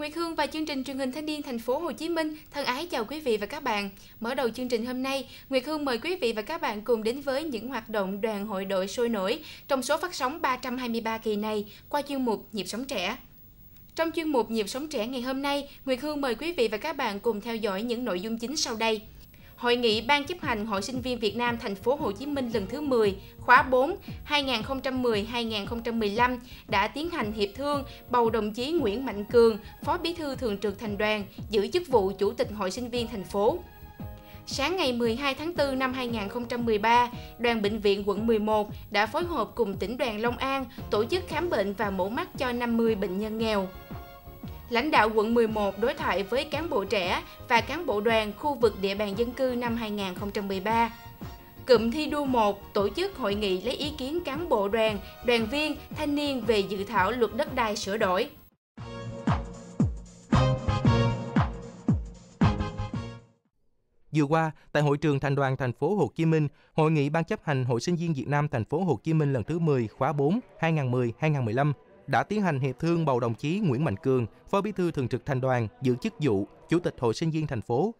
Nguyệt Hương và chương trình truyền hình thanh niên thành phố Hồ Chí Minh thân ái chào quý vị và các bạn. Mở đầu chương trình hôm nay, Nguyệt Hương mời quý vị và các bạn cùng đến với những hoạt động đoàn hội đội sôi nổi trong số phát sóng 323 kỳ này qua chuyên mục Nhịp sống trẻ. Trong chuyên mục Nhịp sống trẻ ngày hôm nay, Nguyệt Hương mời quý vị và các bạn cùng theo dõi những nội dung chính sau đây. Hội nghị Ban chấp hành Hội sinh viên Việt Nam thành phố Hồ Chí Minh lần thứ 10, khóa 4 2010-2015 đã tiến hành hiệp thương bầu đồng chí Nguyễn Mạnh Cường, Phó Bí thư Thường trực Thành đoàn, giữ chức vụ Chủ tịch Hội sinh viên thành phố. Sáng ngày 12 tháng 4 năm 2013, Đoàn Bệnh viện quận 11 đã phối hợp cùng tỉnh đoàn Long An tổ chức khám bệnh và mổ mắt cho 50 bệnh nhân nghèo lãnh đạo quận 11 đối thoại với cán bộ trẻ và cán bộ đoàn khu vực địa bàn dân cư năm 2013. Cụm thi đua 1 tổ chức hội nghị lấy ý kiến cán bộ đoàn, đoàn viên, thanh niên về dự thảo luật đất đai sửa đổi. Vừa qua, tại hội trường Thành đoàn Thành phố Hồ Chí Minh, hội nghị Ban chấp hành Hội sinh viên Việt Nam Thành phố Hồ Chí Minh lần thứ 10 khóa 4 2010-2015 đã tiến hành hiệp thương bầu đồng chí Nguyễn Mạnh Cường, Phó Bí thư Thường trực Thành đoàn, giữ chức vụ Chủ tịch Hội sinh viên thành phố.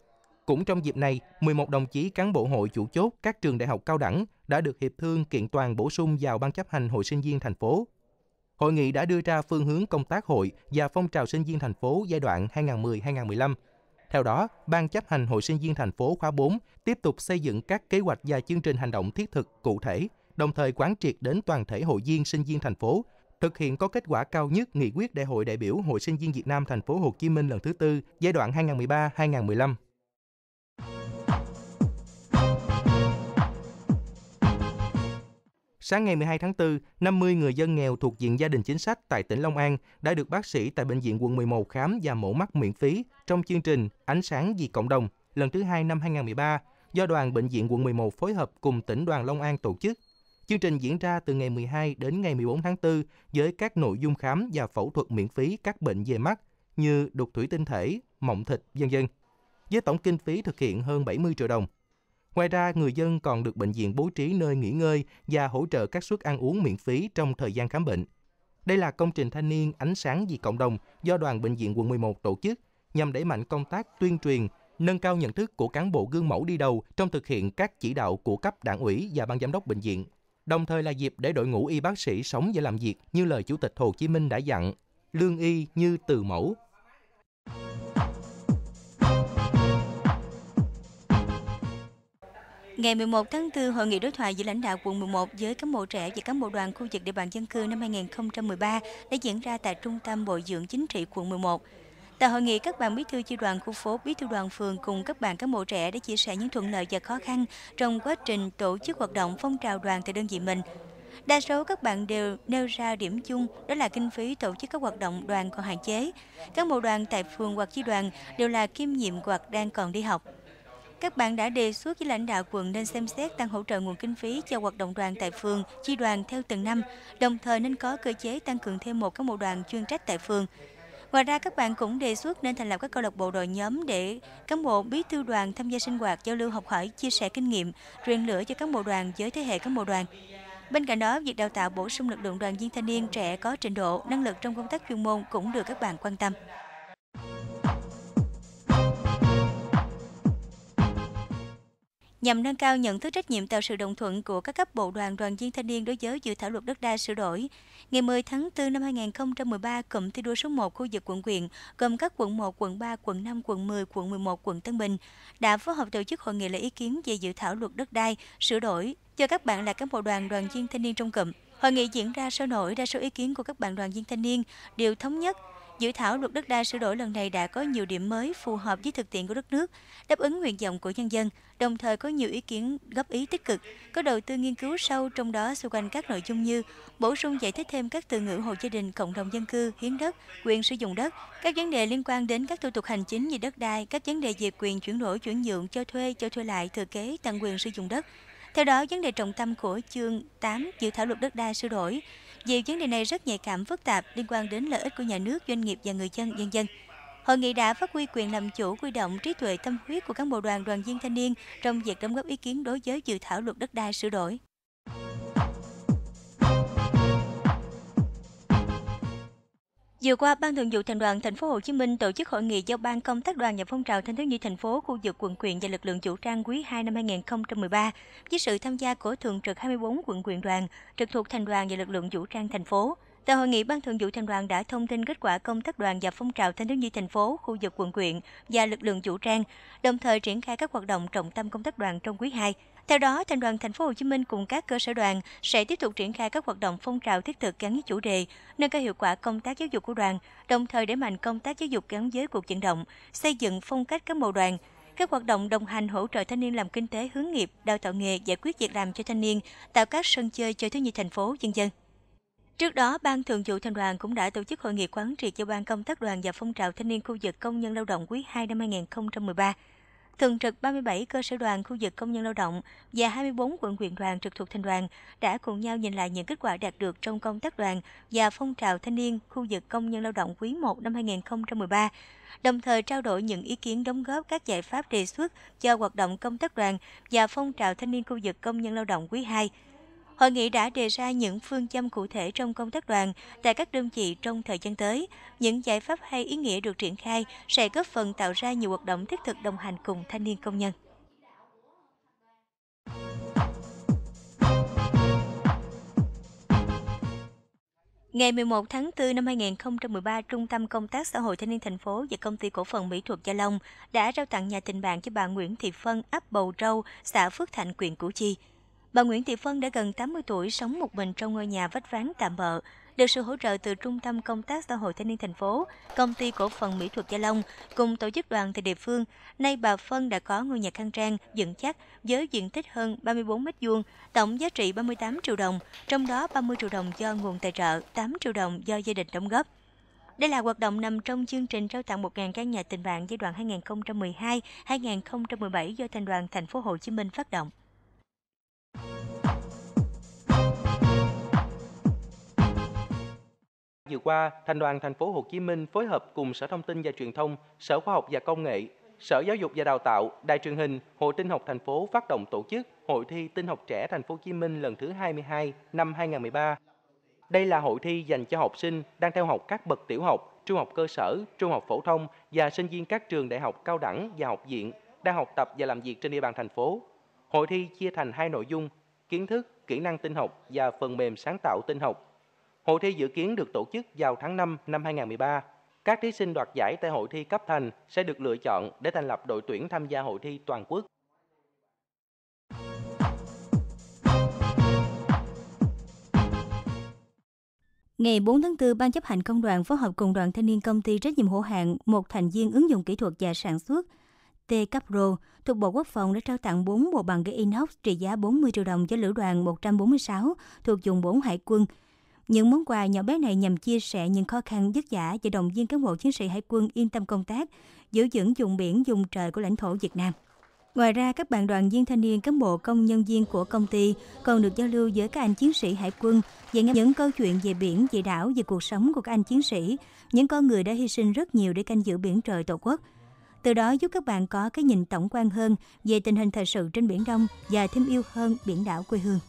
Cũng trong dịp này, 11 đồng chí cán bộ hội chủ chốt các trường đại học cao đẳng đã được hiệp thương kiện toàn bổ sung vào ban chấp hành Hội sinh viên thành phố. Hội nghị đã đưa ra phương hướng công tác hội và phong trào sinh viên thành phố giai đoạn 2010-2015. Theo đó, Ban chấp hành Hội sinh viên thành phố khóa 4 tiếp tục xây dựng các kế hoạch và chương trình hành động thiết thực cụ thể, đồng thời quán triệt đến toàn thể hội viên sinh viên thành phố thực hiện có kết quả cao nhất nghị quyết Đại hội đại biểu Hội sinh viên Việt Nam thành phố Hồ Chí Minh lần thứ tư giai đoạn 2013-2015. Sáng ngày 12 tháng 4, 50 người dân nghèo thuộc diện gia đình chính sách tại tỉnh Long An đã được bác sĩ tại Bệnh viện quận 11 khám và mổ mắt miễn phí trong chương trình Ánh sáng vì cộng đồng lần thứ hai năm 2013 do đoàn Bệnh viện quận 11 phối hợp cùng tỉnh đoàn Long An tổ chức Chương trình diễn ra từ ngày 12 đến ngày 14 tháng 4 với các nội dung khám và phẫu thuật miễn phí các bệnh về mắt như đục thủy tinh thể, mộng thịt, dân dân, với tổng kinh phí thực hiện hơn 70 triệu đồng. Ngoài ra, người dân còn được bệnh viện bố trí nơi nghỉ ngơi và hỗ trợ các suất ăn uống miễn phí trong thời gian khám bệnh. Đây là công trình thanh niên ánh sáng vì cộng đồng do Đoàn Bệnh viện quận 11 tổ chức nhằm đẩy mạnh công tác tuyên truyền, nâng cao nhận thức của cán bộ gương mẫu đi đầu trong thực hiện các chỉ đạo của cấp đảng ủy và ban giám đốc bệnh viện đồng thời là dịp để đội ngũ y bác sĩ sống và làm việc như lời Chủ tịch Hồ Chí Minh đã dặn, lương y như từ mẫu. Ngày 11 tháng 4, hội nghị đối thoại giữa lãnh đạo quận 11 với cán bộ trẻ và cán bộ đoàn khu vực địa bàn dân cư năm 2013 đã diễn ra tại Trung tâm Bồi dưỡng Chính trị quận 11. Tại hội nghị, các bạn bí thư chi đoàn khu phố, bí thư đoàn phường cùng các bạn cán bộ trẻ đã chia sẻ những thuận lợi và khó khăn trong quá trình tổ chức hoạt động phong trào đoàn tại đơn vị mình. Đa số các bạn đều nêu ra điểm chung đó là kinh phí tổ chức các hoạt động đoàn còn hạn chế. các bộ đoàn tại phường hoặc chi đoàn đều là kiêm nhiệm hoặc đang còn đi học. Các bạn đã đề xuất với lãnh đạo quận nên xem xét tăng hỗ trợ nguồn kinh phí cho hoạt động đoàn tại phường, chi đoàn theo từng năm, đồng thời nên có cơ chế tăng cường thêm một cán bộ đoàn chuyên trách tại phường. Ngoài ra các bạn cũng đề xuất nên thành lập các câu lạc bộ đội nhóm để cán bộ bí thư đoàn tham gia sinh hoạt, giao lưu học hỏi, chia sẻ kinh nghiệm, truyền lửa cho cán bộ đoàn với thế hệ cán bộ đoàn. Bên cạnh đó, việc đào tạo bổ sung lực lượng đoàn viên thanh niên trẻ có trình độ, năng lực trong công tác chuyên môn cũng được các bạn quan tâm. nhằm nâng cao nhận thức trách nhiệm tạo sự đồng thuận của các cấp bộ đoàn đoàn viên thanh niên đối với dự thảo luật đất đai sửa đổi. Ngày 10 tháng 4 năm 2013, cụm thi đua số 1 khu vực quận huyện gồm các quận 1, quận 3, quận 5, quận 10, quận 11, quận Tân Bình đã phối hợp tổ chức hội nghị lấy ý kiến về dự thảo luật đất đai sửa đổi cho các bạn là cán bộ đoàn đoàn viên thanh niên trong cụm. Hội nghị diễn ra sôi nổi đa số ý kiến của các bạn đoàn viên thanh niên đều thống nhất Dự thảo luật đất đai sửa đổi lần này đã có nhiều điểm mới phù hợp với thực tiễn của đất nước, đáp ứng nguyện vọng của nhân dân, đồng thời có nhiều ý kiến góp ý tích cực, có đầu tư nghiên cứu sâu trong đó xung quanh các nội dung như bổ sung giải thích thêm các từ ngữ hộ gia đình, cộng đồng dân cư, hiến đất, quyền sử dụng đất, các vấn đề liên quan đến các thủ tục hành chính như đất đai, các vấn đề về quyền chuyển đổi, chuyển nhượng, cho thuê, cho thuê lại, thừa kế, tăng quyền sử dụng đất, theo đó, vấn đề trọng tâm của chương 8 dự thảo luật đất đai sửa đổi vì vấn đề này rất nhạy cảm phức tạp liên quan đến lợi ích của nhà nước, doanh nghiệp và người dân, nhân dân. Hội nghị đã phát huy quyền làm chủ quy động trí tuệ tâm huyết của cán bộ đoàn đoàn viên thanh niên trong việc đóng góp ý kiến đối với dự thảo luật đất đai sửa đổi. Vừa qua, Ban Thường vụ Thành đoàn Thành phố Hồ Chí Minh tổ chức hội nghị giao ban công tác đoàn và phong trào thanh thiếu nhi thành phố khu vực quận quyện và lực lượng vũ trang quý 2 năm 2013 với sự tham gia của thường trực 24 quận quyện đoàn trực thuộc thành đoàn và lực lượng vũ trang thành phố. Tại hội nghị, Ban Thường vụ Thành đoàn đã thông tin kết quả công tác đoàn và phong trào thanh thiếu nhi thành phố, khu vực quận quyện và lực lượng vũ trang, đồng thời triển khai các hoạt động trọng tâm công tác đoàn trong quý 2. Theo đó, Thành đoàn Thành phố Hồ Chí Minh cùng các cơ sở đoàn sẽ tiếp tục triển khai các hoạt động phong trào thiết thực gắn với chủ đề, nâng cao hiệu quả công tác giáo dục của đoàn, đồng thời đẩy mạnh công tác giáo dục gắn với cuộc vận động, xây dựng phong cách cán bộ đoàn, các hoạt động đồng hành hỗ trợ thanh niên làm kinh tế hướng nghiệp, đào tạo nghề, giải quyết việc làm cho thanh niên, tạo các sân chơi cho thiếu nhi thành phố, dân dân. Trước đó, Ban Thường vụ Thành đoàn cũng đã tổ chức hội nghị quán triệt cho Ban Công tác đoàn và phong trào thanh niên khu vực công nhân lao động quý 2 năm 2013 thường trực 37 cơ sở đoàn khu vực công nhân lao động và 24 quận huyện đoàn trực thuộc thành đoàn đã cùng nhau nhìn lại những kết quả đạt được trong công tác đoàn và phong trào thanh niên khu vực công nhân lao động quý 1 năm 2013, đồng thời trao đổi những ý kiến đóng góp các giải pháp đề xuất cho hoạt động công tác đoàn và phong trào thanh niên khu vực công nhân lao động quý 2. Hội nghị đã đề ra những phương châm cụ thể trong công tác đoàn tại các đơn vị trong thời gian tới. Những giải pháp hay ý nghĩa được triển khai sẽ góp phần tạo ra nhiều hoạt động thiết thực đồng hành cùng thanh niên công nhân. Ngày 11 tháng 4 năm 2013, Trung tâm Công tác Xã hội Thanh niên thành phố và Công ty Cổ phần Mỹ thuật Gia Long đã trao tặng nhà tình bạn cho bà Nguyễn Thị Phân, ấp Bầu Râu, xã Phước Thạnh, huyện Củ Chi. Bà Nguyễn Thị Phân đã gần 80 tuổi sống một mình trong ngôi nhà vách ván tạm bợ, được sự hỗ trợ từ Trung tâm Công tác Xã hội Thanh niên thành phố, Công ty Cổ phần Mỹ thuật Gia Long cùng tổ chức đoàn tại địa phương. Nay bà Phân đã có ngôi nhà khang trang, dựng chắc với diện tích hơn 34 m vuông, tổng giá trị 38 triệu đồng, trong đó 30 triệu đồng do nguồn tài trợ, 8 triệu đồng do gia đình đóng góp. Đây là hoạt động nằm trong chương trình trao tặng 1.000 căn nhà tình bạn giai đoạn 2012-2017 do Thành đoàn Thành phố Hồ Chí Minh phát động. vừa qua, Thành đoàn Thành phố Hồ Chí Minh phối hợp cùng Sở Thông tin và Truyền thông, Sở Khoa học và Công nghệ, Sở Giáo dục và Đào tạo, Đài truyền hình, Hội Tin học thành phố phát động tổ chức Hội thi Tin học trẻ Thành phố Hồ Chí Minh lần thứ 22 năm 2013. Đây là hội thi dành cho học sinh đang theo học các bậc tiểu học, trung học cơ sở, trung học phổ thông và sinh viên các trường đại học cao đẳng và học viện đang học tập và làm việc trên địa bàn thành phố. Hội thi chia thành hai nội dung: kiến thức, kỹ năng tin học và phần mềm sáng tạo tin học Hội thi dự kiến được tổ chức vào tháng 5 năm 2013. Các thí sinh đoạt giải tại hội thi cấp thành sẽ được lựa chọn để thành lập đội tuyển tham gia hội thi toàn quốc. Ngày 4 tháng 4, Ban chấp hành Công đoàn phối hợp cùng Đoàn Thanh niên Công ty trách nhiệm hữu hạn một thành viên ứng dụng kỹ thuật và sản xuất T-Capro thuộc Bộ Quốc phòng đã trao tặng 4 bộ bàn ghế inox trị giá 40 triệu đồng cho lữ đoàn 146 thuộc vùng 4 Hải quân – những món quà nhỏ bé này nhằm chia sẻ những khó khăn vất vả và động viên cán bộ chiến sĩ hải quân yên tâm công tác, giữ vững vùng biển, vùng trời của lãnh thổ Việt Nam. Ngoài ra, các bạn đoàn viên thanh niên cán bộ công nhân viên của công ty còn được giao lưu với các anh chiến sĩ hải quân về những câu chuyện về biển, về đảo, về cuộc sống của các anh chiến sĩ, những con người đã hy sinh rất nhiều để canh giữ biển trời Tổ quốc. Từ đó giúp các bạn có cái nhìn tổng quan hơn về tình hình thời sự trên Biển Đông và thêm yêu hơn biển đảo quê hương.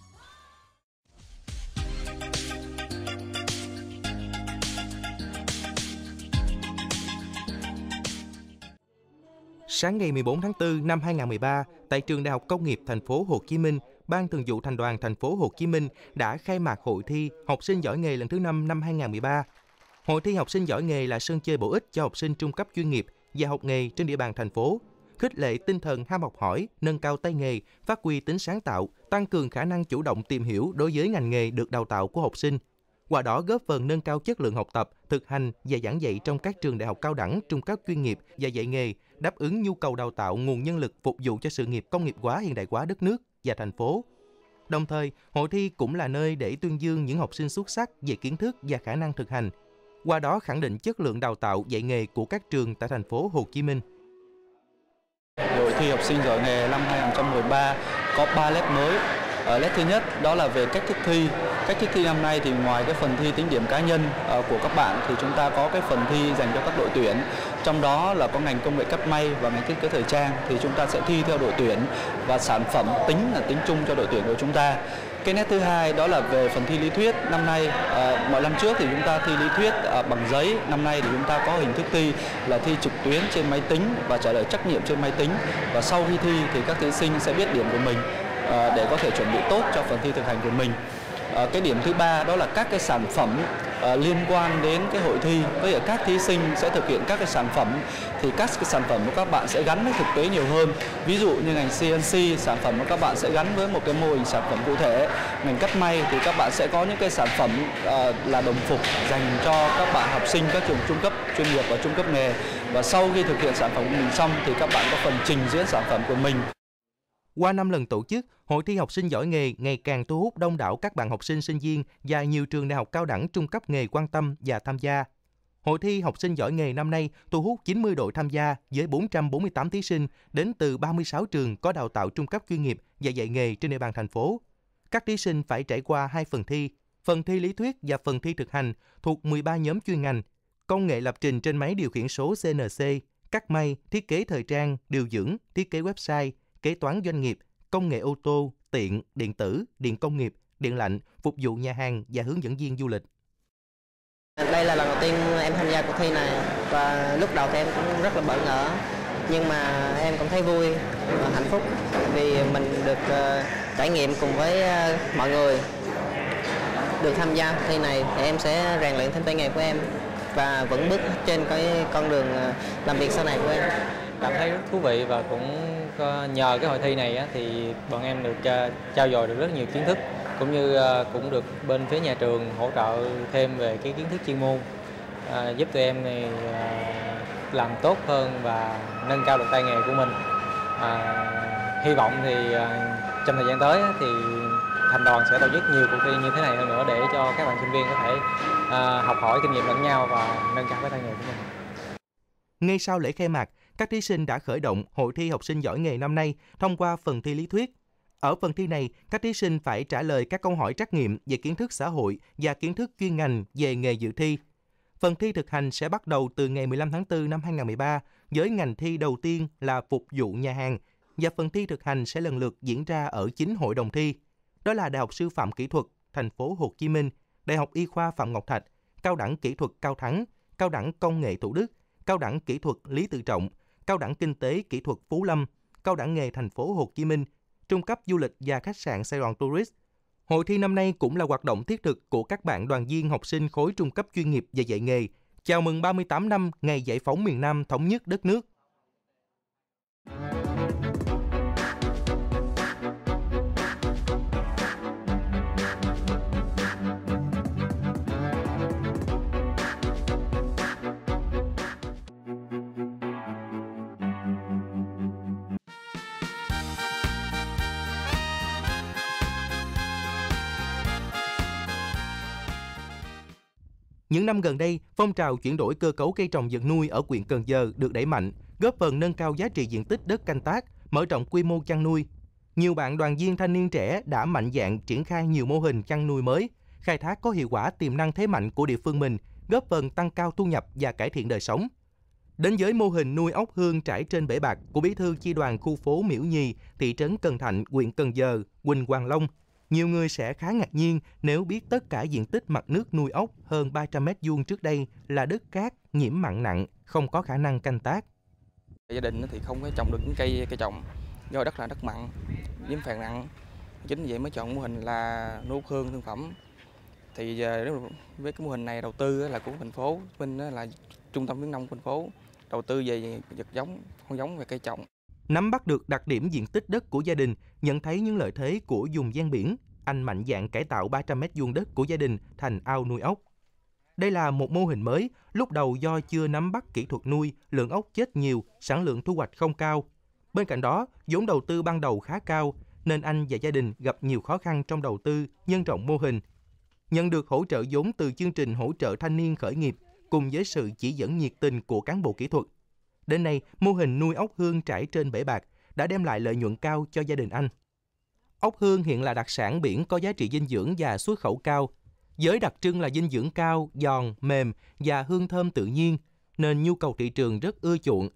Sáng ngày 14 tháng 4 năm 2013, tại trường Đại học Công nghiệp Thành phố Hồ Chí Minh, Ban Thường vụ Thành đoàn Thành phố Hồ Chí Minh đã khai mạc hội thi học sinh giỏi nghề lần thứ 5 năm 2013. Hội thi học sinh giỏi nghề là sân chơi bổ ích cho học sinh trung cấp chuyên nghiệp và học nghề trên địa bàn thành phố, khích lệ tinh thần ham học hỏi, nâng cao tay nghề, phát huy tính sáng tạo, tăng cường khả năng chủ động tìm hiểu đối với ngành nghề được đào tạo của học sinh, qua đó góp phần nâng cao chất lượng học tập, thực hành và giảng dạy trong các trường đại học cao đẳng, trung cấp chuyên nghiệp và dạy nghề, đáp ứng nhu cầu đào tạo nguồn nhân lực phục vụ cho sự nghiệp công nghiệp hóa hiện đại hóa đất nước và thành phố. Đồng thời, hội thi cũng là nơi để tuyên dương những học sinh xuất sắc về kiến thức và khả năng thực hành, qua đó khẳng định chất lượng đào tạo dạy nghề của các trường tại thành phố Hồ Chí Minh. Hội thi học sinh giỏi nghề năm 2013 có 3 lớp mới Ờ, Lét thứ nhất đó là về cách thức thi. Cách thức thi năm nay thì ngoài cái phần thi tính điểm cá nhân ờ, của các bạn thì chúng ta có cái phần thi dành cho các đội tuyển. Trong đó là có ngành công nghệ cắt may và ngành thiết kế thời trang thì chúng ta sẽ thi theo đội tuyển và sản phẩm tính là tính chung cho đội tuyển của chúng ta cái nét thứ hai đó là về phần thi lý thuyết năm nay à, mọi năm trước thì chúng ta thi lý thuyết à, bằng giấy năm nay thì chúng ta có hình thức thi là thi trực tuyến trên máy tính và trả lời trách nhiệm trên máy tính và sau khi thi thì các thí sinh sẽ biết điểm của mình Ờ, để có thể chuẩn bị tốt cho phần thi thực hành của mình ờ, cái điểm thứ ba đó là các cái sản phẩm ờ, liên quan đến cái hội thi với các thí sinh sẽ thực hiện các cái sản phẩm thì các cái sản phẩm của các bạn sẽ gắn với thực tế nhiều hơn ví dụ như ngành CNC sản phẩm của các bạn sẽ gắn với một cái mô hình sản phẩm cụ thể ngành cắt may thì các bạn sẽ có những cái sản phẩm là đồng phục dành cho các bạn học sinh các trường trung cấp chuyên nghiệp và trung cấp nghề và sau khi thực hiện sản phẩm của mình xong thì các bạn có phần trình diễn sản phẩm của mình qua năm lần tổ chức, hội thi học sinh giỏi nghề ngày càng thu hút đông đảo các bạn học sinh sinh viên và nhiều trường đại học cao đẳng trung cấp nghề quan tâm và tham gia. Hội thi học sinh giỏi nghề năm nay thu hút 90 đội tham gia với 448 thí sinh đến từ 36 trường có đào tạo trung cấp chuyên nghiệp và dạy nghề trên địa bàn thành phố. Các thí sinh phải trải qua hai phần thi, phần thi lý thuyết và phần thi thực hành thuộc 13 nhóm chuyên ngành, công nghệ lập trình trên máy điều khiển số CNC, cắt may, thiết kế thời trang, điều dưỡng, thiết kế website, kế toán doanh nghiệp, công nghệ ô tô, tiện, điện tử, điện công nghiệp, điện lạnh, phục vụ nhà hàng và hướng dẫn viên du lịch. Đây là lần đầu tiên em tham gia cuộc thi này và lúc đầu thì em cũng rất là bỡ ngỡ nhưng mà em cũng thấy vui và hạnh phúc vì mình được ờ, trải nghiệm cùng với ờ, mọi người được tham gia cuộc thi này thì em sẽ rèn luyện thêm tay nghề của em và vẫn bước trên cái con đường ờ, làm việc sau này của em cảm thấy rất thú vị và cũng nhờ cái hội thi này á, thì bọn em được ờ, trao dồi được rất nhiều kiến thức cũng như ờ, cũng được bên phía nhà trường hỗ trợ thêm về cái kiến thức chuyên môn à, giúp tụi em này làm tốt hơn và nâng cao được tay nghề của mình à, hy vọng thì trong thời gian tới thì thành đoàn sẽ tổ chức nhiều cuộc thi như thế này hơn nữa để cho các bạn sinh viên có thể à, học hỏi kinh nghiệm lẫn nhau và nâng cao cái tay nghề của mình ngay sau lễ khai mạc các thí sinh đã khởi động hội thi học sinh giỏi nghề năm nay thông qua phần thi lý thuyết. Ở phần thi này, các thí sinh phải trả lời các câu hỏi trắc nghiệm về kiến thức xã hội và kiến thức chuyên ngành về nghề dự thi. Phần thi thực hành sẽ bắt đầu từ ngày 15 tháng 4 năm 2013 với ngành thi đầu tiên là phục vụ nhà hàng và phần thi thực hành sẽ lần lượt diễn ra ở chính hội đồng thi. Đó là Đại học Sư phạm Kỹ thuật thành phố Hồ Chí Minh, Đại học Y khoa Phạm Ngọc Thạch, Cao đẳng Kỹ thuật Cao Thắng, Cao đẳng Công nghệ Thủ Đức, Cao đẳng Kỹ thuật Lý Tự Trọng – Cao đẳng Kinh tế Kỹ thuật Phú Lâm, Cao đẳng nghề thành phố Hồ Chí Minh, Trung cấp Du lịch và Khách sạn Sài Gòn Tourist. Hội thi năm nay cũng là hoạt động thiết thực của các bạn đoàn viên học sinh khối trung cấp chuyên nghiệp và dạy nghề. Chào mừng 38 năm ngày giải phóng miền Nam thống nhất đất nước Những năm gần đây, phong trào chuyển đổi cơ cấu cây trồng vật nuôi ở huyện Cần Giờ được đẩy mạnh, góp phần nâng cao giá trị diện tích đất canh tác, mở rộng quy mô chăn nuôi. Nhiều bạn đoàn viên thanh niên trẻ đã mạnh dạn triển khai nhiều mô hình chăn nuôi mới, khai thác có hiệu quả tiềm năng thế mạnh của địa phương mình, góp phần tăng cao thu nhập và cải thiện đời sống. Đến với mô hình nuôi ốc hương trải trên bể bạc của bí thư chi đoàn khu phố Miễu Nhi, thị trấn Cần Thạnh, huyện Cần Giờ, Quỳnh Hoàng Long nhiều người sẽ khá ngạc nhiên nếu biết tất cả diện tích mặt nước nuôi ốc hơn 300 mét vuông trước đây là đất cát nhiễm mặn nặng, không có khả năng canh tác. Gia đình thì không có trồng được những cây cây trồng do đất là đất mặn, nhiễm phèn nặng. Chính vậy mới chọn mô hình là nuôi hương thương phẩm. Thì với cái mô hình này đầu tư là của thành phố, mình là trung tâm khuyến nông của thành phố đầu tư về vật giống, con giống và cây trồng. Nắm bắt được đặc điểm diện tích đất của gia đình, nhận thấy những lợi thế của vùng gian biển, anh mạnh dạn cải tạo 300 mét vuông đất của gia đình thành ao nuôi ốc. Đây là một mô hình mới, lúc đầu do chưa nắm bắt kỹ thuật nuôi, lượng ốc chết nhiều, sản lượng thu hoạch không cao. Bên cạnh đó, vốn đầu tư ban đầu khá cao, nên anh và gia đình gặp nhiều khó khăn trong đầu tư, nhân rộng mô hình. Nhận được hỗ trợ vốn từ chương trình hỗ trợ thanh niên khởi nghiệp, cùng với sự chỉ dẫn nhiệt tình của cán bộ kỹ thuật, Đến nay, mô hình nuôi ốc hương trải trên bể bạc đã đem lại lợi nhuận cao cho gia đình anh. Ốc hương hiện là đặc sản biển có giá trị dinh dưỡng và xuất khẩu cao. Giới đặc trưng là dinh dưỡng cao, giòn, mềm và hương thơm tự nhiên, nên nhu cầu thị trường rất ưa chuộng.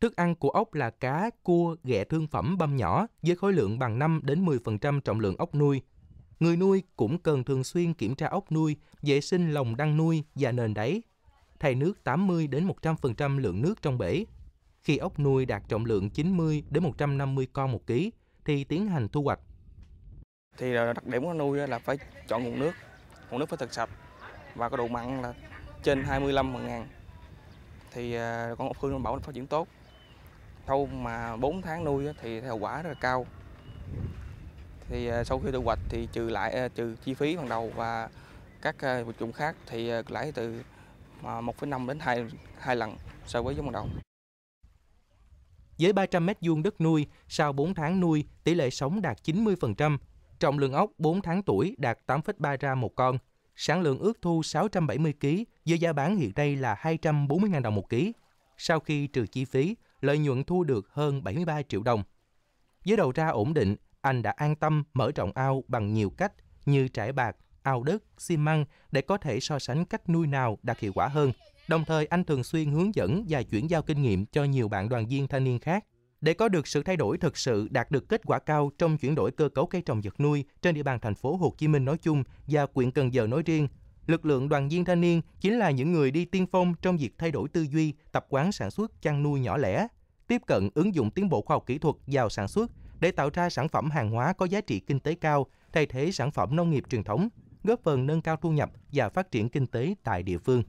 Thức ăn của ốc là cá, cua, ghẹ thương phẩm băm nhỏ với khối lượng bằng 5 đến 10% trọng lượng ốc nuôi. Người nuôi cũng cần thường xuyên kiểm tra ốc nuôi, vệ sinh lồng đăng nuôi và nền đáy thay nước 80 đến 100% lượng nước trong bể. Khi ốc nuôi đạt trọng lượng 90 đến 150 con một ký thì tiến hành thu hoạch. Thì đặc điểm của nuôi là phải chọn nguồn nước, nguồn nước phải thật sạch và có độ mặn là trên 25 phần ngàn. Thì à, con ốc hương bảo phát triển tốt. Sau mà 4 tháng nuôi thì hiệu quả rất là cao. Thì à, sau khi thu hoạch thì trừ lại à, trừ chi phí ban đầu và các vật dụng khác thì lãi từ 1,5 à, đến 2, 2 lần so với giống ban đầu. Với 300 mét vuông đất nuôi, sau 4 tháng nuôi, tỷ lệ sống đạt 90%, trọng lượng ốc 4 tháng tuổi đạt 8,3 ra một con. Sản lượng ước thu 670 kg với giá bán hiện nay là 240.000 đồng một kg. Sau khi trừ chi phí, lợi nhuận thu được hơn 73 triệu đồng. Với đầu ra ổn định, anh đã an tâm mở rộng ao bằng nhiều cách như trải bạc, ào đất, xi măng để có thể so sánh cách nuôi nào đạt hiệu quả hơn. Đồng thời, anh thường xuyên hướng dẫn và chuyển giao kinh nghiệm cho nhiều bạn đoàn viên thanh niên khác. Để có được sự thay đổi thực sự đạt được kết quả cao trong chuyển đổi cơ cấu cây trồng vật nuôi trên địa bàn thành phố Hồ Chí Minh nói chung và quyện Cần Giờ nói riêng, lực lượng đoàn viên thanh niên chính là những người đi tiên phong trong việc thay đổi tư duy, tập quán sản xuất chăn nuôi nhỏ lẻ, tiếp cận ứng dụng tiến bộ khoa học kỹ thuật vào sản xuất để tạo ra sản phẩm hàng hóa có giá trị kinh tế cao, thay thế sản phẩm nông nghiệp truyền thống góp phần nâng cao thu nhập và phát triển kinh tế tại địa phương.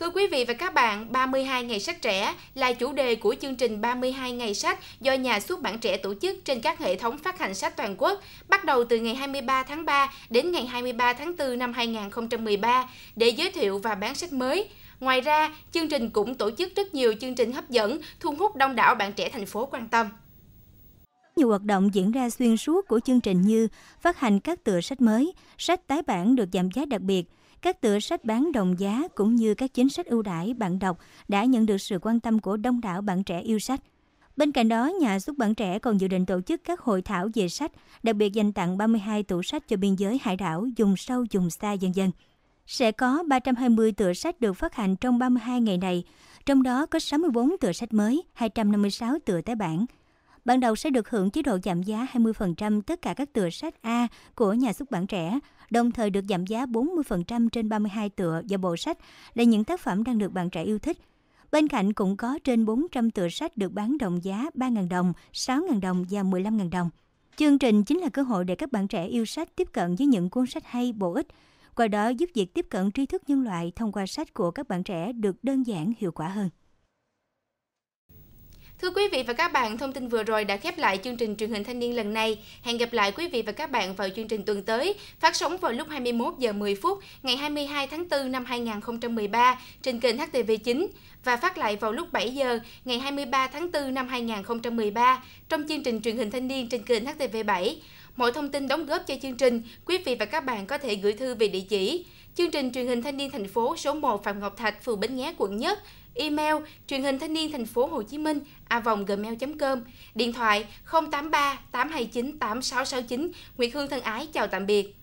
Thưa quý vị và các bạn, 32 ngày sách trẻ là chủ đề của chương trình 32 ngày sách do nhà xuất bản trẻ tổ chức trên các hệ thống phát hành sách toàn quốc, bắt đầu từ ngày 23 tháng 3 đến ngày 23 tháng 4 năm 2013 để giới thiệu và bán sách mới. Ngoài ra, chương trình cũng tổ chức rất nhiều chương trình hấp dẫn, thu hút đông đảo bạn trẻ thành phố quan tâm nhiều hoạt động diễn ra xuyên suốt của chương trình như phát hành các tựa sách mới, sách tái bản được giảm giá đặc biệt, các tựa sách bán đồng giá cũng như các chính sách ưu đãi bạn đọc đã nhận được sự quan tâm của đông đảo bạn trẻ yêu sách. Bên cạnh đó, nhà xuất bản trẻ còn dự định tổ chức các hội thảo về sách, đặc biệt dành tặng 32 tủ sách cho biên giới hải đảo, dùng sâu, dùng xa dân dân. Sẽ có 320 tựa sách được phát hành trong 32 ngày này, trong đó có 64 tựa sách mới, 256 tựa tái bản. Ban đầu sẽ được hưởng chế độ giảm giá 20% tất cả các tựa sách A của nhà xuất bản trẻ đồng thời được giảm giá 40% trên 32 tựa và bộ sách là những tác phẩm đang được bạn trẻ yêu thích. Bên cạnh cũng có trên 400 tựa sách được bán đồng giá 3.000 đồng, 6.000 đồng và 15.000 đồng. Chương trình chính là cơ hội để các bạn trẻ yêu sách tiếp cận với những cuốn sách hay, bổ ích, qua đó giúp việc tiếp cận tri thức nhân loại thông qua sách của các bạn trẻ được đơn giản hiệu quả hơn. Thưa quý vị và các bạn, thông tin vừa rồi đã khép lại chương trình truyền hình thanh niên lần này. Hẹn gặp lại quý vị và các bạn vào chương trình tuần tới, phát sóng vào lúc 21 giờ 10 phút ngày 22 tháng 4 năm 2013 trên kênh HTV9 và phát lại vào lúc 7 giờ ngày 23 tháng 4 năm 2013 trong chương trình truyền hình thanh niên trên kênh HTV7. Mọi thông tin đóng góp cho chương trình, quý vị và các bạn có thể gửi thư về địa chỉ Chương trình truyền hình thanh niên thành phố số 1 Phạm Ngọc Thạch, phường Bến Nghé, quận Nhất. Email truyền hình thanh niên thành phố Hồ Chí Minh a vòng gmail com Điện thoại 083 829 8669. Nguyệt Hương thân ái chào tạm biệt.